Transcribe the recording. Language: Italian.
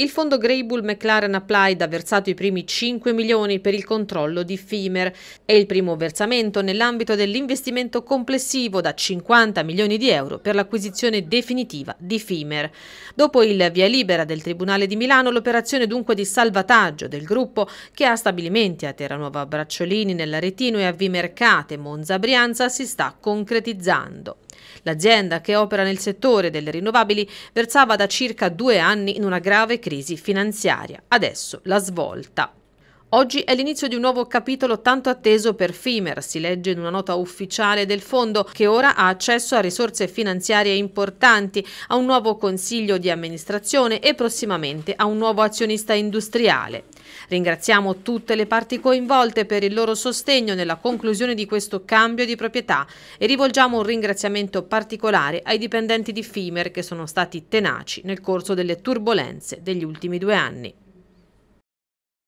Il fondo Greybull McLaren Applied ha versato i primi 5 milioni per il controllo di FIMER. È il primo versamento nell'ambito dell'investimento complessivo da 50 milioni di euro per l'acquisizione definitiva di FIMER. Dopo il via libera del Tribunale di Milano, l'operazione dunque di salvataggio del gruppo che ha stabilimenti a Terranuova Bracciolini, nell'Aretino e a Vimercate, Monza Brianza si sta concretizzando. L'azienda, che opera nel settore delle rinnovabili, versava da circa due anni in una grave crisi finanziaria. Adesso la svolta. Oggi è l'inizio di un nuovo capitolo tanto atteso per FIMER, si legge in una nota ufficiale del fondo che ora ha accesso a risorse finanziarie importanti, a un nuovo consiglio di amministrazione e prossimamente a un nuovo azionista industriale. Ringraziamo tutte le parti coinvolte per il loro sostegno nella conclusione di questo cambio di proprietà e rivolgiamo un ringraziamento particolare ai dipendenti di FIMER che sono stati tenaci nel corso delle turbulenze degli ultimi due anni.